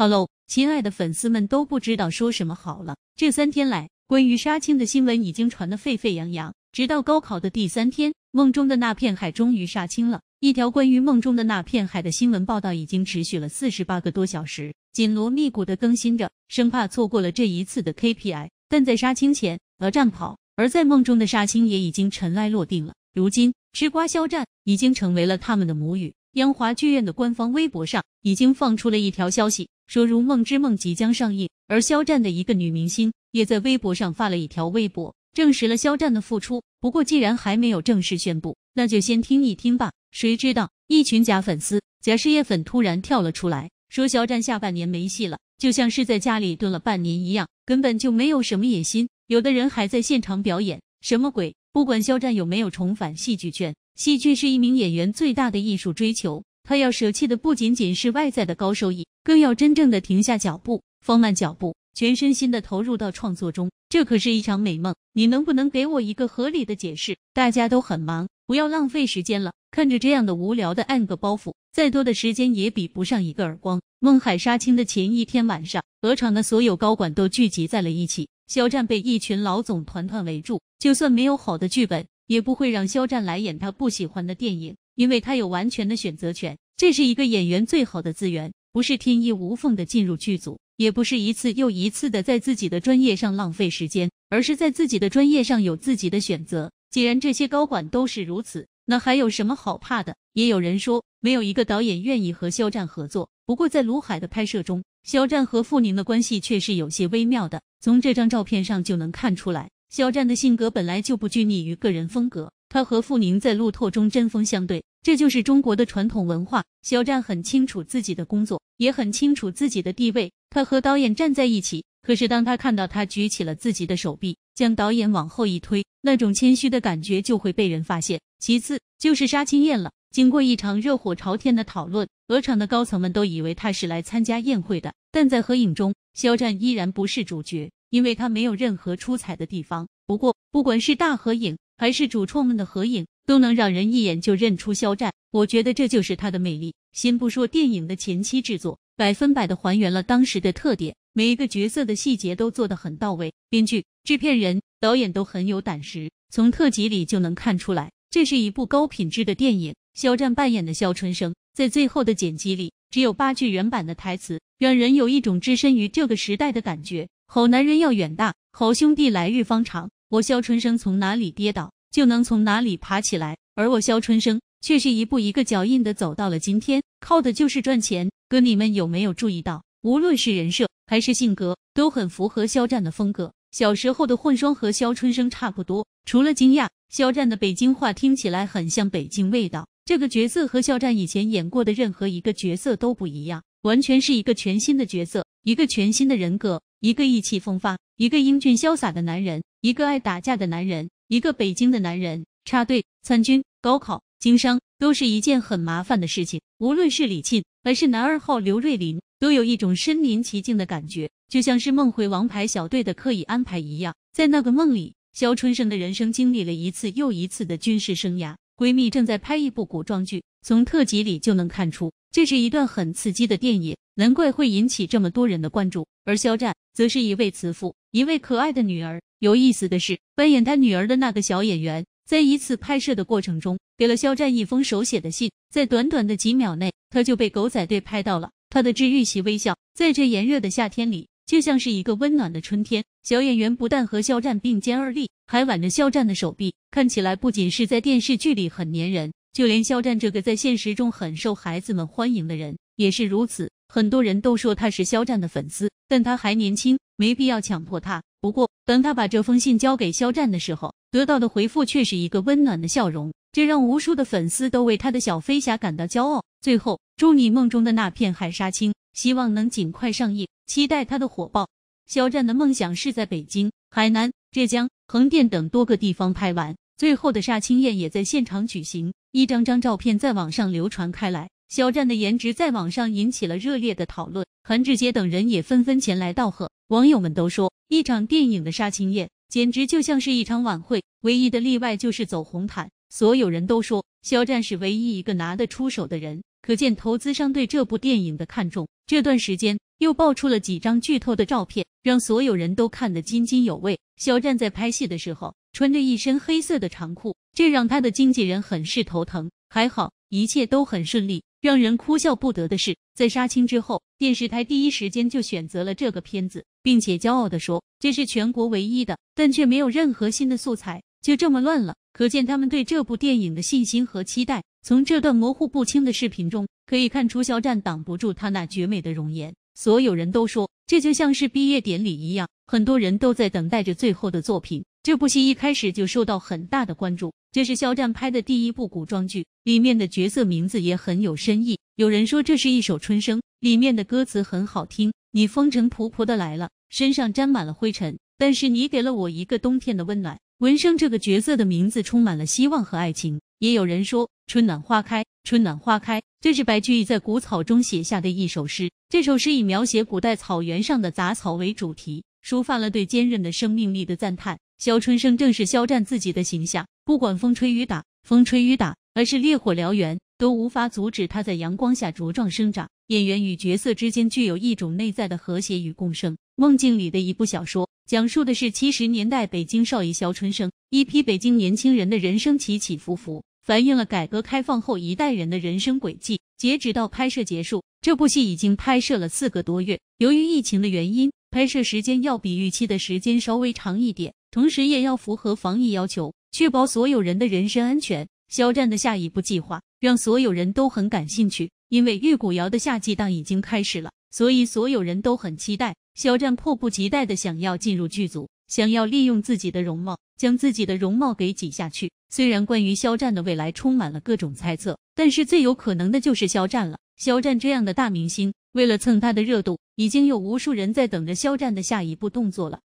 哈喽，亲爱的粉丝们都不知道说什么好了。这三天来，关于杀青的新闻已经传得沸沸扬扬。直到高考的第三天，梦中的那片海终于杀青了。一条关于梦中的那片海的新闻报道已经持续了四十八个多小时，紧锣密鼓的更新着，生怕错过了这一次的 KPI。但在杀青前，鹅战跑，而在梦中的杀青也已经尘埃落定了。如今，吃瓜肖战已经成为了他们的母语。央华剧院的官方微博上已经放出了一条消息，说《如梦之梦》即将上映，而肖战的一个女明星也在微博上发了一条微博，证实了肖战的复出。不过，既然还没有正式宣布，那就先听一听吧。谁知道一群假粉丝、假事业粉突然跳了出来，说肖战下半年没戏了，就像是在家里蹲了半年一样，根本就没有什么野心。有的人还在现场表演，什么鬼？不管肖战有没有重返戏剧圈。戏剧是一名演员最大的艺术追求，他要舍弃的不仅仅是外在的高收益，更要真正的停下脚步，放慢脚步，全身心的投入到创作中。这可是一场美梦，你能不能给我一个合理的解释？大家都很忙，不要浪费时间了。看着这样的无聊的按个包袱，再多的时间也比不上一个耳光。孟海杀青的前一天晚上，鹅厂的所有高管都聚集在了一起，肖战被一群老总团团围住，就算没有好的剧本。也不会让肖战来演他不喜欢的电影，因为他有完全的选择权，这是一个演员最好的资源，不是天衣无缝的进入剧组，也不是一次又一次的在自己的专业上浪费时间，而是在自己的专业上有自己的选择。既然这些高管都是如此，那还有什么好怕的？也有人说没有一个导演愿意和肖战合作，不过在卢海的拍摄中，肖战和傅宁的关系却是有些微妙的，从这张照片上就能看出来。肖战的性格本来就不拘泥于个人风格，他和傅宁在路透中针锋相对，这就是中国的传统文化。肖战很清楚自己的工作，也很清楚自己的地位，他和导演站在一起。可是当他看到他举起了自己的手臂，将导演往后一推，那种谦虚的感觉就会被人发现。其次就是杀青宴了，经过一场热火朝天的讨论，鹅厂的高层们都以为他是来参加宴会的，但在合影中，肖战依然不是主角。因为他没有任何出彩的地方。不过，不管是大合影还是主创们的合影，都能让人一眼就认出肖战。我觉得这就是他的魅力。先不说电影的前期制作，百分百的还原了当时的特点，每一个角色的细节都做得很到位。编剧、制片人、导演都很有胆识，从特辑里就能看出来，这是一部高品质的电影。肖战扮演的肖春生，在最后的剪辑里，只有八句原版的台词，让人有一种置身于这个时代的感觉。好男人要远大，好兄弟来日方长。我肖春生从哪里跌倒就能从哪里爬起来，而我肖春生却是一步一个脚印的走到了今天，靠的就是赚钱。哥，你们有没有注意到，无论是人设还是性格，都很符合肖战的风格。小时候的混双和肖春生差不多，除了惊讶，肖战的北京话听起来很像北京味道。这个角色和肖战以前演过的任何一个角色都不一样，完全是一个全新的角色，一个全新的人格。一个意气风发，一个英俊潇洒的男人，一个爱打架的男人，一个北京的男人，插队、参军、高考、经商，都是一件很麻烦的事情。无论是李沁还是男二号刘瑞林，都有一种身临其境的感觉，就像是梦回《王牌小队》的刻意安排一样。在那个梦里，肖春生的人生经历了一次又一次的军事生涯。闺蜜正在拍一部古装剧，从特辑里就能看出，这是一段很刺激的电影。难怪会引起这么多人的关注，而肖战则是一位慈父，一位可爱的女儿。有意思的是，扮演他女儿的那个小演员，在一次拍摄的过程中，给了肖战一封手写的信。在短短的几秒内，他就被狗仔队拍到了他的治愈系微笑。在这炎热的夏天里，就像是一个温暖的春天。小演员不但和肖战并肩而立，还挽着肖战的手臂，看起来不仅是在电视剧里很粘人，就连肖战这个在现实中很受孩子们欢迎的人。也是如此，很多人都说他是肖战的粉丝，但他还年轻，没必要强迫他。不过，等他把这封信交给肖战的时候，得到的回复却是一个温暖的笑容，这让无数的粉丝都为他的小飞侠感到骄傲。最后，祝你梦中的那片海杀青，希望能尽快上映，期待它的火爆。肖战的梦想是在北京、海南、浙江、横店等多个地方拍完，最后的杀青宴也在现场举行，一张张照片在网上流传开来。肖战的颜值在网上引起了热烈的讨论，韩志杰等人也纷纷前来道贺。网友们都说，一场电影的杀青宴简直就像是一场晚会，唯一的例外就是走红毯。所有人都说，肖战是唯一一个拿得出手的人，可见投资商对这部电影的看重。这段时间又爆出了几张剧透的照片，让所有人都看得津津有味。肖战在拍戏的时候穿着一身黑色的长裤，这让他的经纪人很是头疼。还好，一切都很顺利。让人哭笑不得的是，在杀青之后，电视台第一时间就选择了这个片子，并且骄傲的说这是全国唯一的，但却没有任何新的素材，就这么乱了。可见他们对这部电影的信心和期待。从这段模糊不清的视频中可以看出，肖战挡不住他那绝美的容颜。所有人都说，这就像是毕业典礼一样，很多人都在等待着最后的作品。这部戏一开始就受到很大的关注，这是肖战拍的第一部古装剧，里面的角色名字也很有深意。有人说这是一首《春声》，里面的歌词很好听：“你风尘仆仆的来了，身上沾满了灰尘，但是你给了我一个冬天的温暖。”文生这个角色的名字充满了希望和爱情。也有人说《春暖花开》，《春暖花开》这是白居易在《古草》中写下的一首诗，这首诗以描写古代草原上的杂草为主题，抒发了对坚韧的生命力的赞叹。肖春生正是肖战自己的形象，不管风吹雨打，风吹雨打，还是烈火燎原，都无法阻止他在阳光下茁壮生长。演员与角色之间具有一种内在的和谐与共生。梦境里的一部小说，讲述的是七十年代北京少爷肖春生，一批北京年轻人的人生起起伏伏，反映了改革开放后一代人的人生轨迹。截止到拍摄结束，这部戏已经拍摄了四个多月。由于疫情的原因，拍摄时间要比预期的时间稍微长一点。同时也要符合防疫要求，确保所有人的人身安全。肖战的下一步计划让所有人都很感兴趣，因为玉骨遥》的夏季档已经开始了，所以所有人都很期待。肖战迫不及待的想要进入剧组，想要利用自己的容貌，将自己的容貌给挤下去。虽然关于肖战的未来充满了各种猜测，但是最有可能的就是肖战了。肖战这样的大明星，为了蹭他的热度，已经有无数人在等着肖战的下一步动作了。